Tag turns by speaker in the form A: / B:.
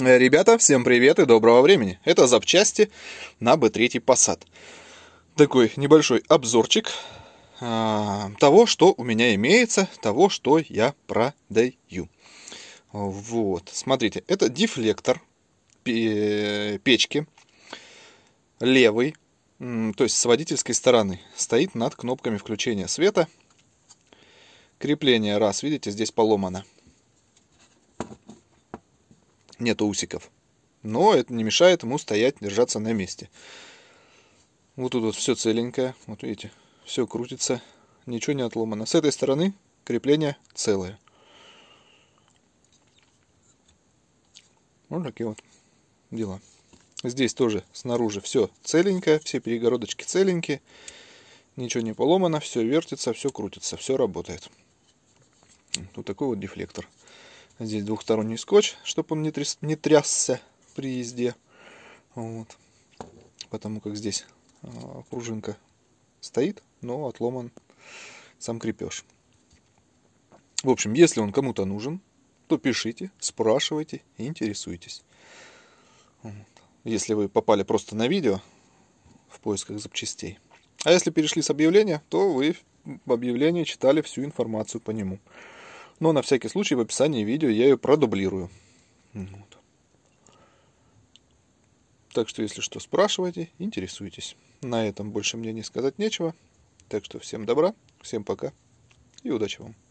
A: Э, ребята, всем привет и доброго времени. Это запчасти на B3 Passat. Такой небольшой обзорчик э, того, что у меня имеется, того, что я продаю. Вот, смотрите, это дефлектор печки левый, то есть с водительской стороны, стоит над кнопками включения света. Крепление раз, видите, здесь поломано нет усиков. Но это не мешает ему стоять, держаться на месте. Вот тут вот все целенькое, вот видите, все крутится, ничего не отломано. С этой стороны крепление целое. Вот такие вот дела. Здесь тоже снаружи все целенькое, все перегородочки целенькие. Ничего не поломано, все вертится, все крутится, все работает. Вот такой вот дефлектор. Здесь двухсторонний скотч, чтобы он не, тряс, не трясся при езде. Вот. Потому как здесь э, пружинка стоит, но отломан сам крепеж. В общем, если он кому-то нужен, то пишите, спрашивайте интересуйтесь. Вот. Если вы попали просто на видео в поисках запчастей. А если перешли с объявления, то вы в объявлении читали всю информацию по нему. Но на всякий случай в описании видео я ее продублирую. Вот. Так что, если что, спрашивайте, интересуйтесь. На этом больше мне не сказать нечего. Так что всем добра, всем пока и удачи вам.